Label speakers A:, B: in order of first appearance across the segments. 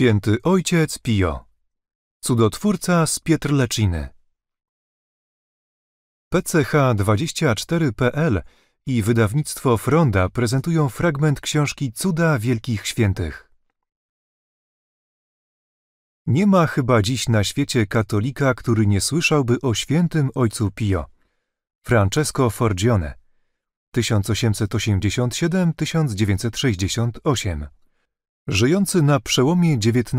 A: Święty Ojciec Pio, cudotwórca z Pietrleciny. PCH24.pl i wydawnictwo Fronda prezentują fragment książki Cuda Wielkich Świętych. Nie ma chyba dziś na świecie katolika, który nie słyszałby o świętym ojcu Pio. Francesco Forgione 1887-1968 Żyjący na przełomie XIX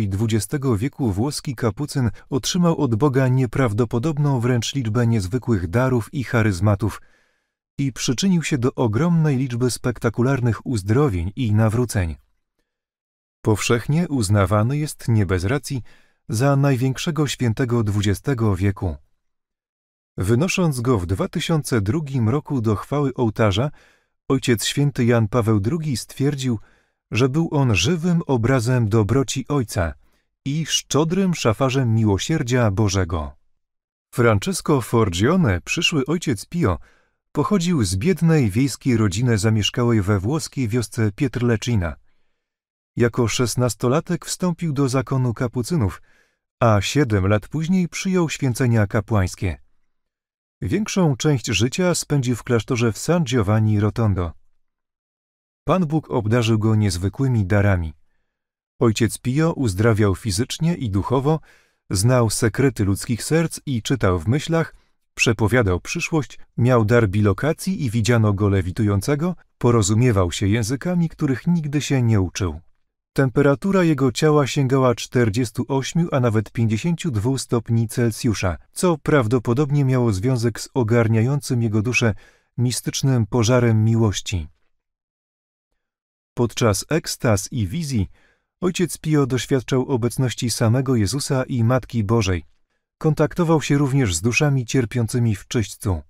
A: i XX wieku włoski kapucyn otrzymał od Boga nieprawdopodobną wręcz liczbę niezwykłych darów i charyzmatów i przyczynił się do ogromnej liczby spektakularnych uzdrowień i nawróceń. Powszechnie uznawany jest nie bez racji za największego świętego XX wieku. Wynosząc go w 2002 roku do chwały ołtarza, ojciec święty Jan Paweł II stwierdził, że był on żywym obrazem dobroci Ojca i szczodrym szafarzem miłosierdzia Bożego. Francesco Forgione, przyszły ojciec Pio, pochodził z biednej wiejskiej rodziny zamieszkałej we włoskiej wiosce Pietrlecina. Jako szesnastolatek wstąpił do zakonu kapucynów, a siedem lat później przyjął święcenia kapłańskie. Większą część życia spędził w klasztorze w San Giovanni Rotondo. Pan Bóg obdarzył go niezwykłymi darami. Ojciec Pio uzdrawiał fizycznie i duchowo, znał sekrety ludzkich serc i czytał w myślach, przepowiadał przyszłość, miał dar bilokacji i widziano go lewitującego, porozumiewał się językami, których nigdy się nie uczył. Temperatura jego ciała sięgała 48, a nawet 52 stopni Celsjusza, co prawdopodobnie miało związek z ogarniającym jego duszę mistycznym pożarem miłości. Podczas ekstaz i wizji ojciec Pio doświadczał obecności samego Jezusa i Matki Bożej. Kontaktował się również z duszami cierpiącymi w czyśćcu.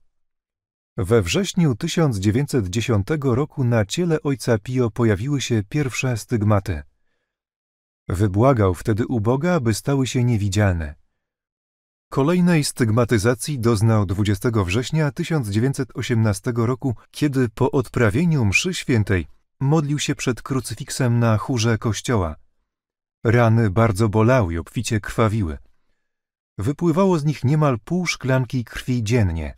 A: We wrześniu 1910 roku na ciele ojca Pio pojawiły się pierwsze stygmaty. Wybłagał wtedy u Boga, aby stały się niewidzialne. Kolejnej stygmatyzacji doznał 20 września 1918 roku, kiedy po odprawieniu mszy świętej modlił się przed krucyfiksem na chórze kościoła. Rany bardzo bolały i obficie krwawiły. Wypływało z nich niemal pół szklanki krwi dziennie.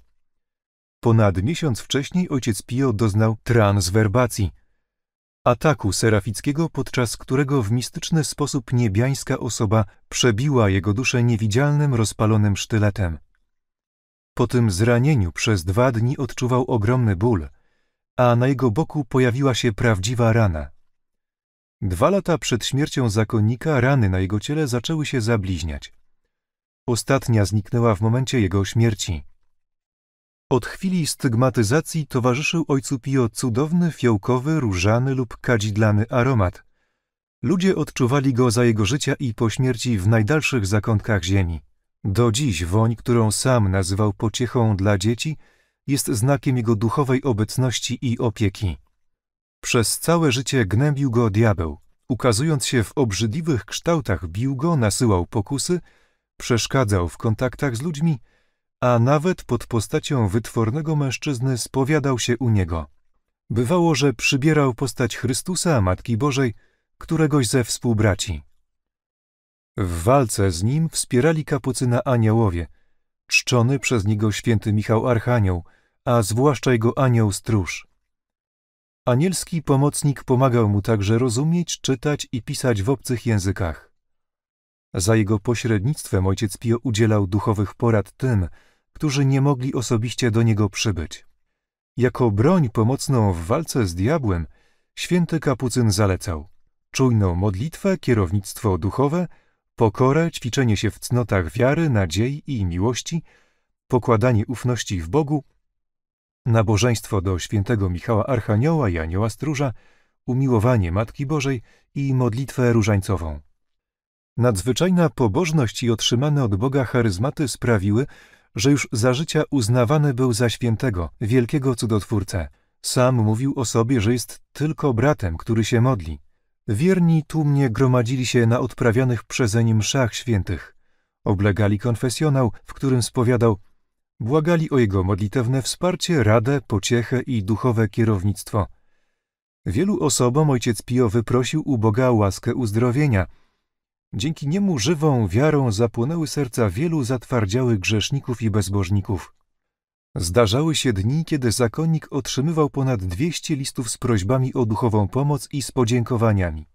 A: Ponad miesiąc wcześniej ojciec Pio doznał transwerbacji, ataku serafickiego, podczas którego w mistyczny sposób niebiańska osoba przebiła jego duszę niewidzialnym, rozpalonym sztyletem. Po tym zranieniu przez dwa dni odczuwał ogromny ból – a na jego boku pojawiła się prawdziwa rana. Dwa lata przed śmiercią zakonnika rany na jego ciele zaczęły się zabliźniać. Ostatnia zniknęła w momencie jego śmierci. Od chwili stygmatyzacji towarzyszył ojcu Pio cudowny, fiołkowy, różany lub kadzidlany aromat. Ludzie odczuwali go za jego życia i po śmierci w najdalszych zakątkach ziemi. Do dziś woń, którą sam nazywał pociechą dla dzieci, jest znakiem jego duchowej obecności i opieki. Przez całe życie gnębił go diabeł, ukazując się w obrzydliwych kształtach, bił go, nasyłał pokusy, przeszkadzał w kontaktach z ludźmi, a nawet pod postacią wytwornego mężczyzny spowiadał się u niego. Bywało, że przybierał postać Chrystusa, Matki Bożej, któregoś ze współbraci. W walce z nim wspierali kapucyna aniołowie, czczony przez niego święty Michał Archanioł – a zwłaszcza jego anioł stróż. Anielski pomocnik pomagał mu także rozumieć, czytać i pisać w obcych językach. Za jego pośrednictwem ojciec Pio udzielał duchowych porad tym, którzy nie mogli osobiście do niego przybyć. Jako broń pomocną w walce z diabłem, święty kapucyn zalecał czujną modlitwę, kierownictwo duchowe, pokorę, ćwiczenie się w cnotach wiary, nadziei i miłości, pokładanie ufności w Bogu, Nabożeństwo do świętego Michała Archanioła i Anioła Stróża, umiłowanie Matki Bożej i modlitwę różańcową. Nadzwyczajna pobożność i otrzymane od Boga charyzmaty sprawiły, że już za życia uznawany był za świętego, wielkiego cudotwórcę. Sam mówił o sobie, że jest tylko bratem, który się modli. Wierni tłumnie gromadzili się na odprawianych przezeń mszach świętych. Oblegali konfesjonał, w którym spowiadał – Błagali o jego modlitewne wsparcie, radę, pociechę i duchowe kierownictwo. Wielu osobom ojciec Pio wyprosił u Boga łaskę uzdrowienia. Dzięki niemu żywą wiarą zapłonęły serca wielu zatwardziałych grzeszników i bezbożników. Zdarzały się dni, kiedy zakonnik otrzymywał ponad 200 listów z prośbami o duchową pomoc i z podziękowaniami.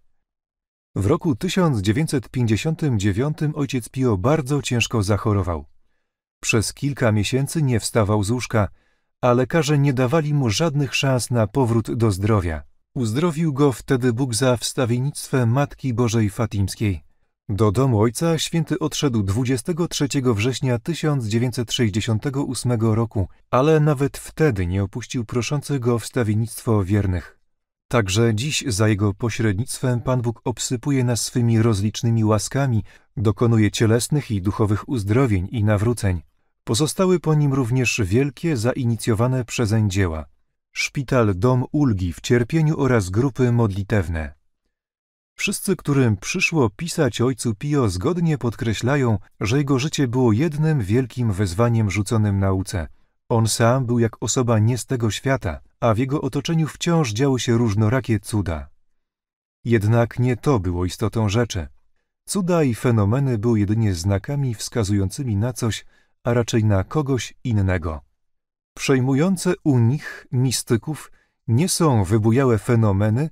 A: W roku 1959 ojciec Pio bardzo ciężko zachorował. Przez kilka miesięcy nie wstawał z łóżka, a lekarze nie dawali mu żadnych szans na powrót do zdrowia. Uzdrowił go wtedy Bóg za wstawiennictwem Matki Bożej Fatimskiej. Do domu ojca święty odszedł 23 września 1968 roku, ale nawet wtedy nie opuścił proszących go wstawiennictwo wiernych. Także dziś za Jego pośrednictwem Pan Bóg obsypuje nas swymi rozlicznymi łaskami, dokonuje cielesnych i duchowych uzdrowień i nawróceń. Pozostały po nim również wielkie, zainicjowane przezeń dzieła. Szpital Dom Ulgi w cierpieniu oraz grupy modlitewne. Wszyscy, którym przyszło pisać ojcu Pio, zgodnie podkreślają, że jego życie było jednym wielkim wezwaniem rzuconym nauce – on sam był jak osoba nie z tego świata, a w jego otoczeniu wciąż działy się różnorakie cuda. Jednak nie to było istotą rzeczy. Cuda i fenomeny były jedynie znakami wskazującymi na coś, a raczej na kogoś innego. Przejmujące u nich, mistyków, nie są wybujałe fenomeny,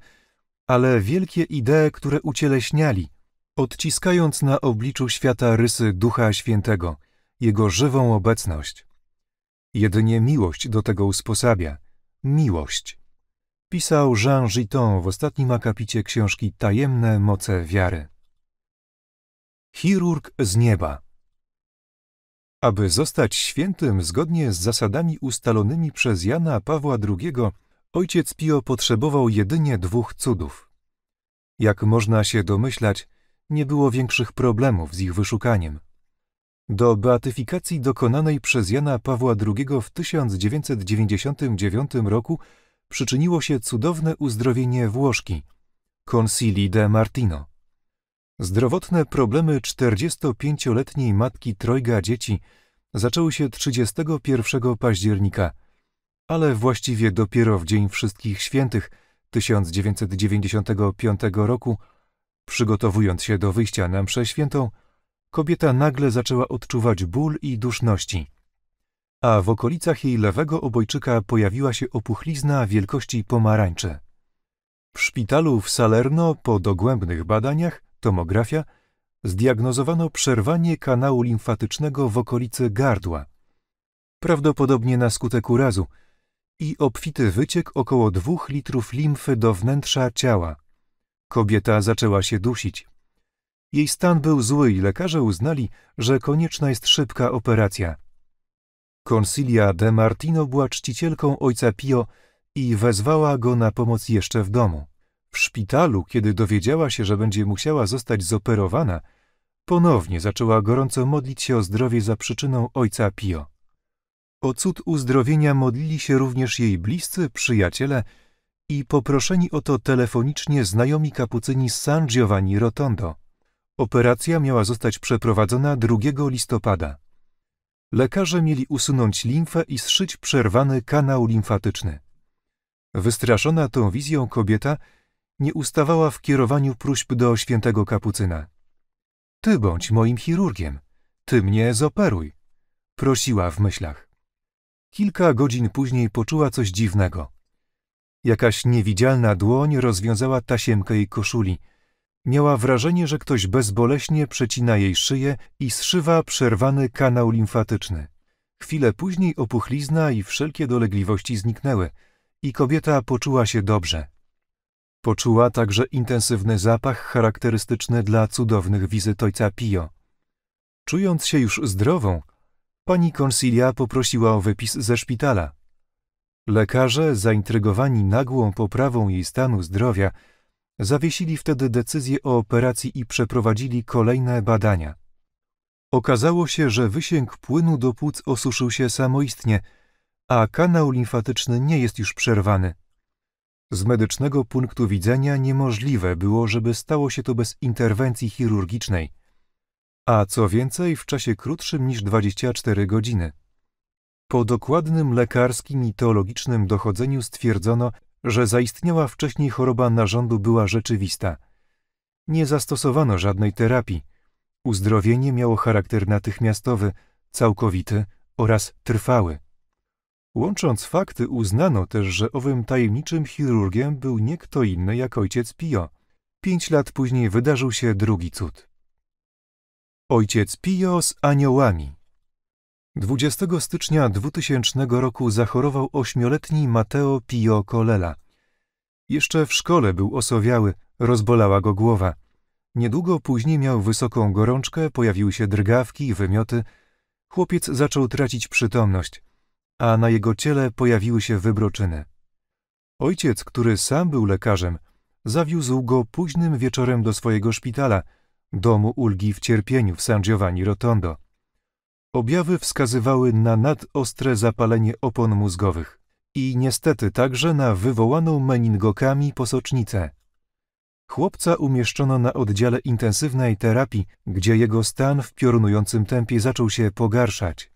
A: ale wielkie idee, które ucieleśniali, odciskając na obliczu świata rysy Ducha Świętego, Jego żywą obecność. Jedynie miłość do tego usposabia. Miłość. Pisał Jean Giton w ostatnim akapicie książki Tajemne moce wiary. Chirurg z nieba. Aby zostać świętym zgodnie z zasadami ustalonymi przez Jana Pawła II, ojciec Pio potrzebował jedynie dwóch cudów. Jak można się domyślać, nie było większych problemów z ich wyszukaniem. Do beatyfikacji dokonanej przez Jana Pawła II w 1999 roku przyczyniło się cudowne uzdrowienie Włoszki, Concili de Martino. Zdrowotne problemy 45-letniej matki trojga dzieci zaczęły się 31 października, ale właściwie dopiero w Dzień Wszystkich Świętych 1995 roku, przygotowując się do wyjścia na mszę świętą, kobieta nagle zaczęła odczuwać ból i duszności, a w okolicach jej lewego obojczyka pojawiła się opuchlizna wielkości pomarańczy. W szpitalu w Salerno po dogłębnych badaniach, tomografia, zdiagnozowano przerwanie kanału limfatycznego w okolicy gardła, prawdopodobnie na skutek urazu, i obfity wyciek około dwóch litrów limfy do wnętrza ciała. Kobieta zaczęła się dusić. Jej stan był zły i lekarze uznali, że konieczna jest szybka operacja. Konsilia de Martino była czcicielką ojca Pio i wezwała go na pomoc jeszcze w domu. W szpitalu, kiedy dowiedziała się, że będzie musiała zostać zoperowana, ponownie zaczęła gorąco modlić się o zdrowie za przyczyną ojca Pio. O cud uzdrowienia modlili się również jej bliscy przyjaciele i poproszeni o to telefonicznie znajomi kapucyni z San Giovanni Rotondo. Operacja miała zostać przeprowadzona 2 listopada. Lekarze mieli usunąć limfę i zszyć przerwany kanał limfatyczny. Wystraszona tą wizją kobieta nie ustawała w kierowaniu próśb do świętego kapucyna. Ty bądź moim chirurgiem, ty mnie zoperuj, prosiła w myślach. Kilka godzin później poczuła coś dziwnego. Jakaś niewidzialna dłoń rozwiązała tasiemkę jej koszuli – Miała wrażenie, że ktoś bezboleśnie przecina jej szyję i zszywa przerwany kanał limfatyczny. Chwilę później opuchlizna i wszelkie dolegliwości zniknęły i kobieta poczuła się dobrze. Poczuła także intensywny zapach charakterystyczny dla cudownych wizyt ojca Pio. Czując się już zdrową, pani Consilia poprosiła o wypis ze szpitala. Lekarze, zaintrygowani nagłą poprawą jej stanu zdrowia, Zawiesili wtedy decyzję o operacji i przeprowadzili kolejne badania. Okazało się, że wysięg płynu do płuc osuszył się samoistnie, a kanał limfatyczny nie jest już przerwany. Z medycznego punktu widzenia niemożliwe było, żeby stało się to bez interwencji chirurgicznej, a co więcej w czasie krótszym niż 24 godziny. Po dokładnym lekarskim i teologicznym dochodzeniu stwierdzono, że zaistniała wcześniej choroba narządu była rzeczywista. Nie zastosowano żadnej terapii. Uzdrowienie miało charakter natychmiastowy, całkowity oraz trwały. Łącząc fakty, uznano też, że owym tajemniczym chirurgiem był nie kto inny jak ojciec Pio. Pięć lat później wydarzył się drugi cud. Ojciec Pio z aniołami. 20 stycznia 2000 roku zachorował ośmioletni Mateo Pio Colella. Jeszcze w szkole był osowiały, rozbolała go głowa. Niedługo później miał wysoką gorączkę, pojawiły się drgawki i wymioty. Chłopiec zaczął tracić przytomność, a na jego ciele pojawiły się wybroczyny. Ojciec, który sam był lekarzem, zawiózł go późnym wieczorem do swojego szpitala, domu ulgi w cierpieniu w San Giovanni Rotondo. Objawy wskazywały na nadostre zapalenie opon mózgowych i niestety także na wywołaną meningokami posocznicę. Chłopca umieszczono na oddziale intensywnej terapii, gdzie jego stan w piorunującym tempie zaczął się pogarszać.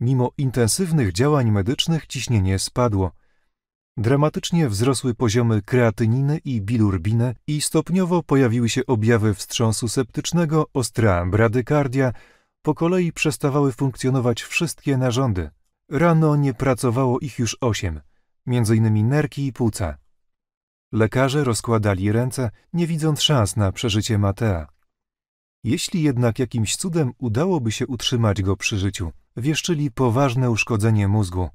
A: Mimo intensywnych działań medycznych ciśnienie spadło. Dramatycznie wzrosły poziomy kreatyniny i bilurbiny i stopniowo pojawiły się objawy wstrząsu septycznego, ostra bradykardia, po kolei przestawały funkcjonować wszystkie narządy. Rano nie pracowało ich już osiem, m.in. nerki i płuca. Lekarze rozkładali ręce, nie widząc szans na przeżycie Matea. Jeśli jednak jakimś cudem udałoby się utrzymać go przy życiu, wieszczyli poważne uszkodzenie mózgu.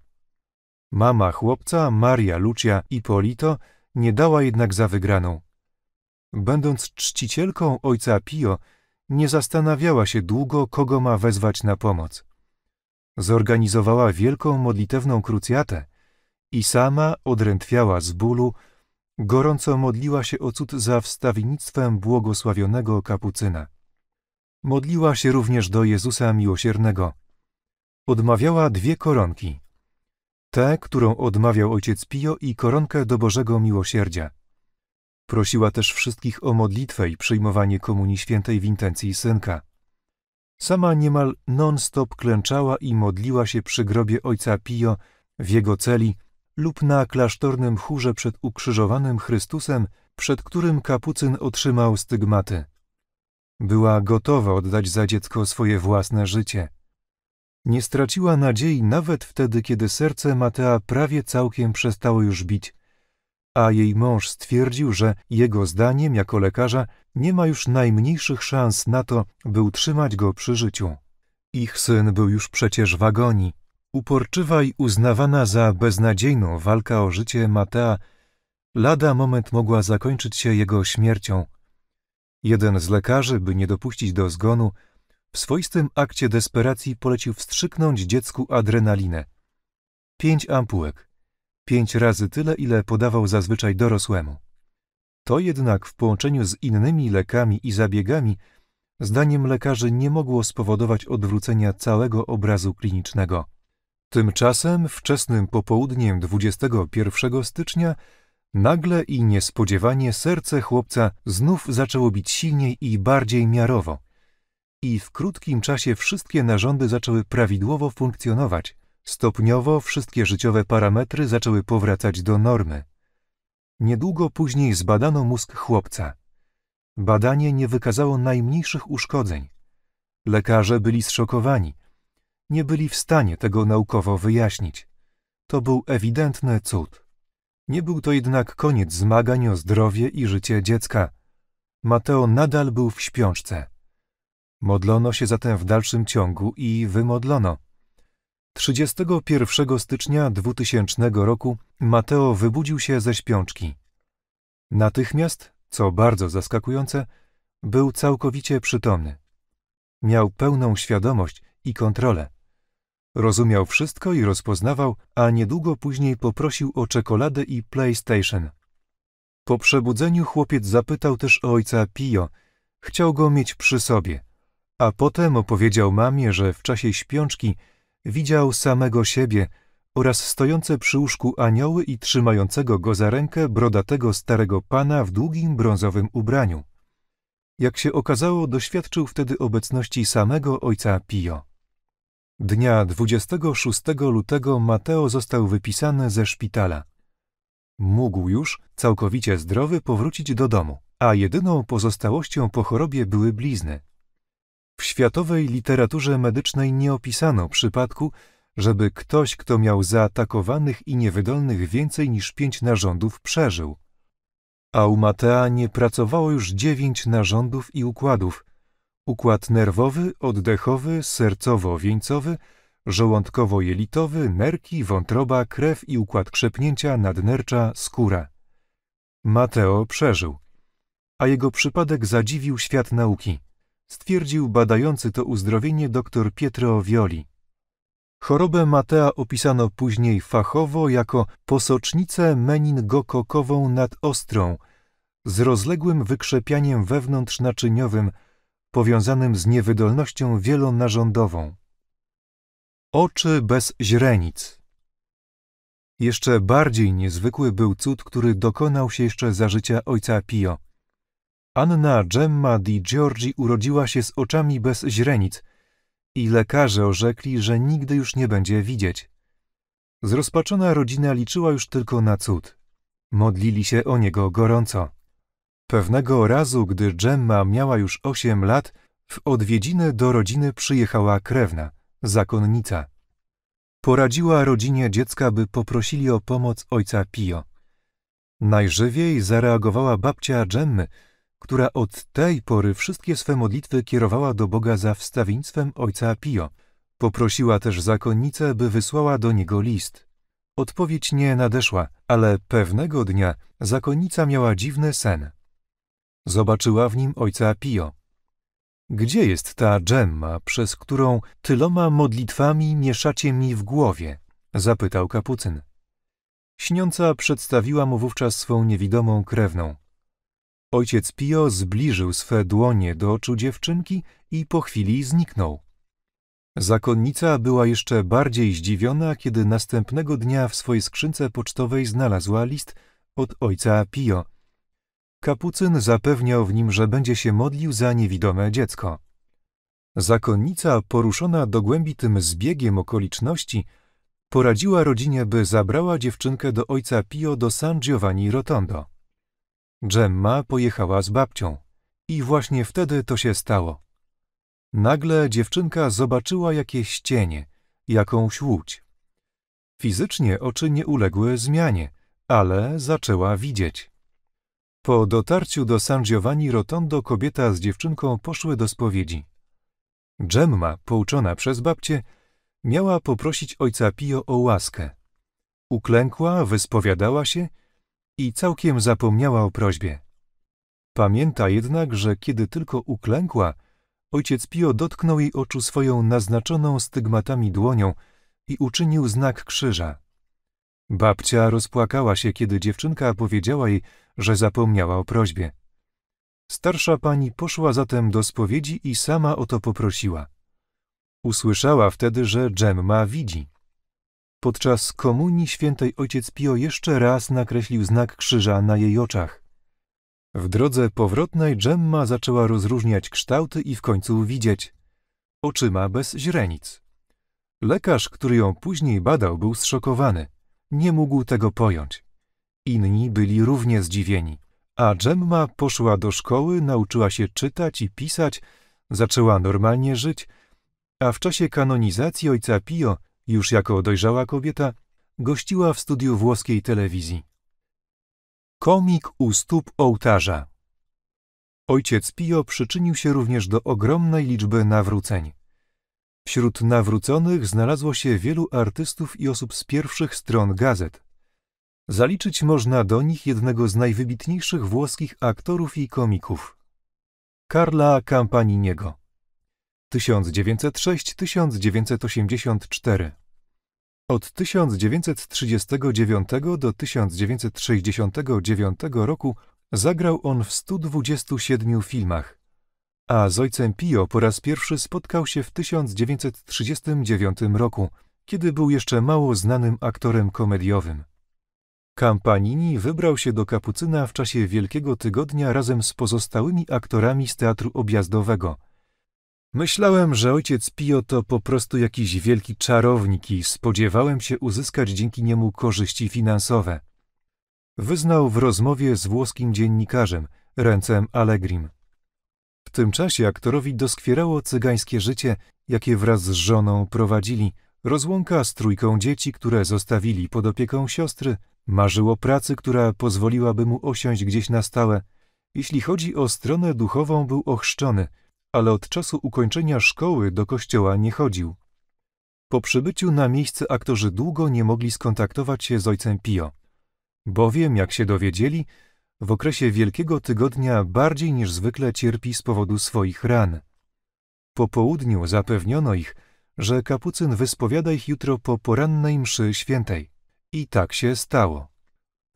A: Mama chłopca, Maria Lucia i Polito, nie dała jednak za wygraną. Będąc czcicielką ojca Pio, nie zastanawiała się długo, kogo ma wezwać na pomoc. Zorganizowała wielką modlitewną krucjatę i sama odrętwiała z bólu, gorąco modliła się o cud za wstawiennictwem błogosławionego kapucyna. Modliła się również do Jezusa Miłosiernego. Odmawiała dwie koronki. Tę, którą odmawiał ojciec Pio i koronkę do Bożego Miłosierdzia. Prosiła też wszystkich o modlitwę i przyjmowanie Komunii Świętej w intencji synka. Sama niemal non-stop klęczała i modliła się przy grobie ojca Pio w jego celi lub na klasztornym chórze przed ukrzyżowanym Chrystusem, przed którym kapucyn otrzymał stygmaty. Była gotowa oddać za dziecko swoje własne życie. Nie straciła nadziei nawet wtedy, kiedy serce Matea prawie całkiem przestało już bić – a jej mąż stwierdził, że jego zdaniem jako lekarza nie ma już najmniejszych szans na to, by utrzymać go przy życiu. Ich syn był już przecież w agonii. Uporczywa i uznawana za beznadziejną walka o życie Matea, lada moment mogła zakończyć się jego śmiercią. Jeden z lekarzy, by nie dopuścić do zgonu, w swoistym akcie desperacji polecił wstrzyknąć dziecku adrenalinę. Pięć ampułek, pięć razy tyle, ile podawał zazwyczaj dorosłemu. To jednak w połączeniu z innymi lekami i zabiegami, zdaniem lekarzy nie mogło spowodować odwrócenia całego obrazu klinicznego. Tymczasem wczesnym popołudniem 21 stycznia nagle i niespodziewanie serce chłopca znów zaczęło bić silniej i bardziej miarowo. I w krótkim czasie wszystkie narządy zaczęły prawidłowo funkcjonować – Stopniowo wszystkie życiowe parametry zaczęły powracać do normy. Niedługo później zbadano mózg chłopca. Badanie nie wykazało najmniejszych uszkodzeń. Lekarze byli zszokowani. Nie byli w stanie tego naukowo wyjaśnić. To był ewidentny cud. Nie był to jednak koniec zmagań o zdrowie i życie dziecka. Mateo nadal był w śpiączce. Modlono się zatem w dalszym ciągu i wymodlono. 31 stycznia 2000 roku Mateo wybudził się ze śpiączki. Natychmiast, co bardzo zaskakujące, był całkowicie przytomny. Miał pełną świadomość i kontrolę. Rozumiał wszystko i rozpoznawał, a niedługo później poprosił o czekoladę i PlayStation. Po przebudzeniu chłopiec zapytał też ojca Pio. Chciał go mieć przy sobie. A potem opowiedział mamie, że w czasie śpiączki Widział samego siebie oraz stojące przy łóżku anioły i trzymającego go za rękę brodatego starego pana w długim brązowym ubraniu. Jak się okazało, doświadczył wtedy obecności samego ojca Pio. Dnia 26 lutego Mateo został wypisany ze szpitala. Mógł już, całkowicie zdrowy, powrócić do domu, a jedyną pozostałością po chorobie były blizny, w światowej literaturze medycznej nie opisano przypadku, żeby ktoś, kto miał zaatakowanych i niewydolnych więcej niż pięć narządów, przeżył. A u Matea nie pracowało już dziewięć narządów i układów. Układ nerwowy, oddechowy, sercowo-wieńcowy, żołądkowo-jelitowy, nerki, wątroba, krew i układ krzepnięcia, nadnercza, skóra. Mateo przeżył, a jego przypadek zadziwił świat nauki stwierdził badający to uzdrowienie dr Pietro Violi. Chorobę Matea opisano później fachowo jako posocznicę meningokokową nadostrą z rozległym wykrzepianiem wewnątrznaczyniowym powiązanym z niewydolnością wielonarządową. Oczy bez źrenic. Jeszcze bardziej niezwykły był cud, który dokonał się jeszcze za życia ojca Pio. Anna Gemma di Giorgi urodziła się z oczami bez źrenic i lekarze orzekli, że nigdy już nie będzie widzieć. Zrozpaczona rodzina liczyła już tylko na cud. Modlili się o niego gorąco. Pewnego razu, gdy Gemma miała już osiem lat, w odwiedziny do rodziny przyjechała krewna, zakonnica. Poradziła rodzinie dziecka, by poprosili o pomoc ojca Pio. Najżywiej zareagowała babcia Gemmy, która od tej pory wszystkie swe modlitwy kierowała do Boga za wstawiństwem ojca Pio. Poprosiła też zakonnicę, by wysłała do niego list. Odpowiedź nie nadeszła, ale pewnego dnia zakonnica miała dziwny sen. Zobaczyła w nim ojca Pio. Gdzie jest ta dżemma, przez którą tyloma modlitwami mieszacie mi w głowie? zapytał kapucyn. Śniąca przedstawiła mu wówczas swą niewidomą krewną. Ojciec Pio zbliżył swe dłonie do oczu dziewczynki i po chwili zniknął. Zakonnica była jeszcze bardziej zdziwiona, kiedy następnego dnia w swojej skrzynce pocztowej znalazła list od ojca Pio. Kapucyn zapewniał w nim, że będzie się modlił za niewidome dziecko. Zakonnica, poruszona do głębi tym zbiegiem okoliczności, poradziła rodzinie, by zabrała dziewczynkę do ojca Pio do San Giovanni Rotondo. Dżemma pojechała z babcią. I właśnie wtedy to się stało. Nagle dziewczynka zobaczyła jakieś cienie, jakąś łódź. Fizycznie oczy nie uległy zmianie, ale zaczęła widzieć. Po dotarciu do San Giovanni Rotondo kobieta z dziewczynką poszły do spowiedzi. Dżemma, pouczona przez babcię, miała poprosić ojca Pio o łaskę. Uklękła, wyspowiadała się i całkiem zapomniała o prośbie. Pamięta jednak, że kiedy tylko uklękła, ojciec Pio dotknął jej oczu swoją naznaczoną stygmatami dłonią i uczynił znak krzyża. Babcia rozpłakała się, kiedy dziewczynka powiedziała jej, że zapomniała o prośbie. Starsza pani poszła zatem do spowiedzi i sama o to poprosiła. Usłyszała wtedy, że Dżemma widzi. Podczas komunii świętej ojciec Pio jeszcze raz nakreślił znak krzyża na jej oczach. W drodze powrotnej Gemma zaczęła rozróżniać kształty i w końcu widzieć. Oczyma bez źrenic. Lekarz, który ją później badał, był zszokowany. Nie mógł tego pojąć. Inni byli równie zdziwieni. A Gemma poszła do szkoły, nauczyła się czytać i pisać, zaczęła normalnie żyć, a w czasie kanonizacji ojca Pio już jako dojrzała kobieta, gościła w studiu włoskiej telewizji. Komik u stóp ołtarza. Ojciec Pio przyczynił się również do ogromnej liczby nawróceń. Wśród nawróconych znalazło się wielu artystów i osób z pierwszych stron gazet. Zaliczyć można do nich jednego z najwybitniejszych włoskich aktorów i komików – Karla Campaniniego. 1906-1984. Od 1939 do 1969 roku zagrał on w 127 filmach, a z ojcem Pio po raz pierwszy spotkał się w 1939 roku, kiedy był jeszcze mało znanym aktorem komediowym. Campanini wybrał się do Kapucyna w czasie Wielkiego Tygodnia razem z pozostałymi aktorami z Teatru Objazdowego – Myślałem, że ojciec Pio to po prostu jakiś wielki czarownik i spodziewałem się uzyskać dzięki niemu korzyści finansowe. Wyznał w rozmowie z włoskim dziennikarzem, Rencem Allegrim. W tym czasie aktorowi doskwierało cygańskie życie, jakie wraz z żoną prowadzili, rozłąka z trójką dzieci, które zostawili pod opieką siostry, marzyło pracy, która pozwoliłaby mu osiąść gdzieś na stałe. Jeśli chodzi o stronę duchową, był ochrzczony – ale od czasu ukończenia szkoły do kościoła nie chodził. Po przybyciu na miejsce aktorzy długo nie mogli skontaktować się z ojcem Pio, bowiem, jak się dowiedzieli, w okresie Wielkiego Tygodnia bardziej niż zwykle cierpi z powodu swoich ran. Po południu zapewniono ich, że kapucyn wyspowiada ich jutro po porannej mszy świętej. I tak się stało.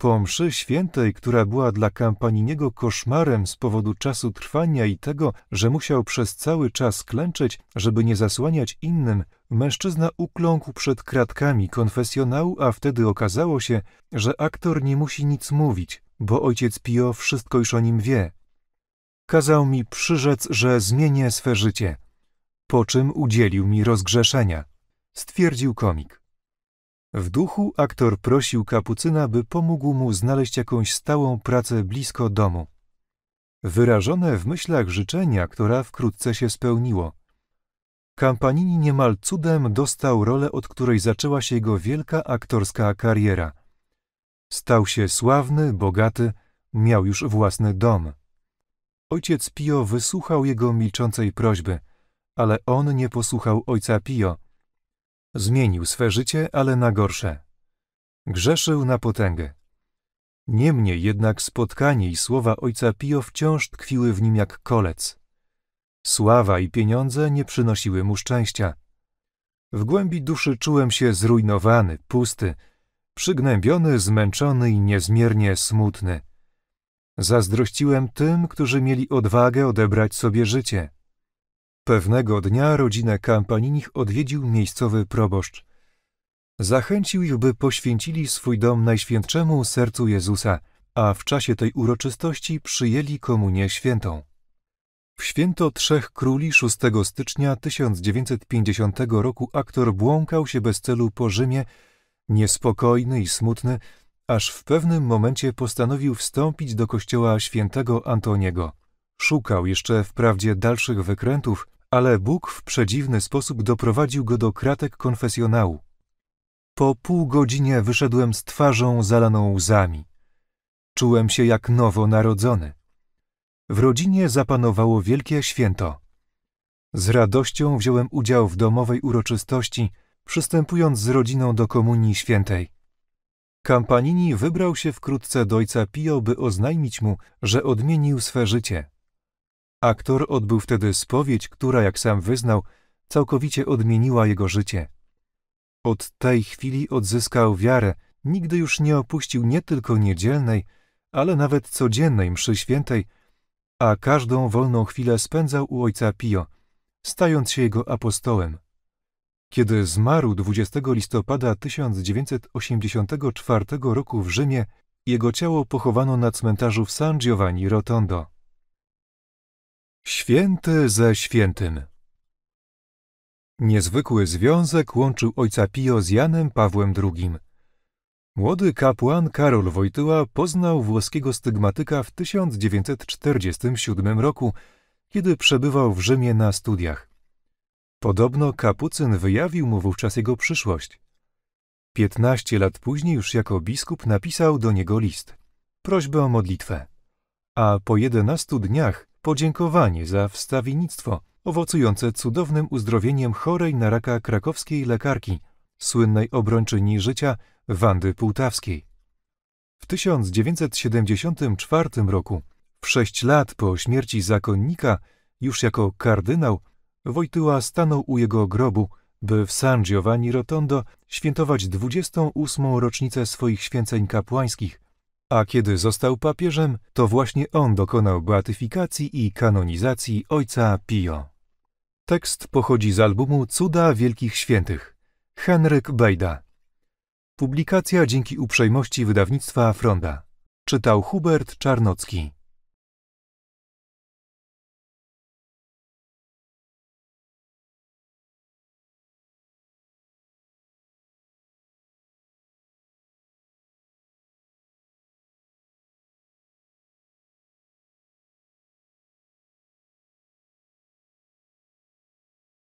A: Po mszy świętej, która była dla Kampaniniego koszmarem z powodu czasu trwania i tego, że musiał przez cały czas klęczeć, żeby nie zasłaniać innym, mężczyzna ukląkł przed kratkami konfesjonału, a wtedy okazało się, że aktor nie musi nic mówić, bo ojciec Pio wszystko już o nim wie. Kazał mi przyrzec, że zmienię swe życie, po czym udzielił mi rozgrzeszenia, stwierdził komik. W duchu aktor prosił kapucyna, by pomógł mu znaleźć jakąś stałą pracę blisko domu. Wyrażone w myślach życzenia, która wkrótce się spełniło. Campanini niemal cudem dostał rolę, od której zaczęła się jego wielka aktorska kariera. Stał się sławny, bogaty, miał już własny dom. Ojciec Pio wysłuchał jego milczącej prośby, ale on nie posłuchał ojca Pio – Zmienił swe życie, ale na gorsze. Grzeszył na potęgę. Niemniej jednak spotkanie i słowa ojca Pio wciąż tkwiły w nim jak kolec. Sława i pieniądze nie przynosiły mu szczęścia. W głębi duszy czułem się zrujnowany, pusty, przygnębiony, zmęczony i niezmiernie smutny. Zazdrościłem tym, którzy mieli odwagę odebrać sobie życie. Pewnego dnia rodzinę Kampaninich odwiedził miejscowy proboszcz. Zachęcił ich, by poświęcili swój dom Najświętszemu Sercu Jezusa, a w czasie tej uroczystości przyjęli Komunię Świętą. W święto Trzech Króli 6 stycznia 1950 roku aktor błąkał się bez celu po Rzymie, niespokojny i smutny, aż w pewnym momencie postanowił wstąpić do kościoła świętego Antoniego. Szukał jeszcze wprawdzie dalszych wykrętów, ale Bóg w przedziwny sposób doprowadził go do kratek konfesjonału. Po pół godzinie wyszedłem z twarzą zalaną łzami. Czułem się jak nowo narodzony. W rodzinie zapanowało wielkie święto. Z radością wziąłem udział w domowej uroczystości, przystępując z rodziną do Komunii Świętej. Kampanini wybrał się wkrótce do ojca Pio, by oznajmić mu, że odmienił swe życie, Aktor odbył wtedy spowiedź, która, jak sam wyznał, całkowicie odmieniła jego życie. Od tej chwili odzyskał wiarę, nigdy już nie opuścił nie tylko niedzielnej, ale nawet codziennej mszy świętej, a każdą wolną chwilę spędzał u ojca Pio, stając się jego apostołem. Kiedy zmarł 20 listopada 1984 roku w Rzymie, jego ciało pochowano na cmentarzu w San Giovanni Rotondo. Święty ze świętym. Niezwykły związek łączył ojca Pio z Janem Pawłem II. Młody kapłan Karol Wojtyła poznał włoskiego stygmatyka w 1947 roku, kiedy przebywał w Rzymie na studiach. Podobno kapucyn wyjawił mu wówczas jego przyszłość. Piętnaście lat później już jako biskup napisał do niego list. Prośbę o modlitwę. A po jedenastu dniach podziękowanie za wstawiennictwo owocujące cudownym uzdrowieniem chorej na raka krakowskiej lekarki, słynnej obrończyni życia Wandy Pułtawskiej. W 1974 roku, w sześć lat po śmierci zakonnika, już jako kardynał, Wojtyła stanął u jego grobu, by w San Giovanni Rotondo świętować 28. rocznicę swoich święceń kapłańskich, a kiedy został papieżem, to właśnie on dokonał beatyfikacji i kanonizacji ojca Pio. Tekst pochodzi z albumu Cuda Wielkich Świętych Henryk Bejda. Publikacja dzięki uprzejmości wydawnictwa Fronda. Czytał Hubert Czarnocki.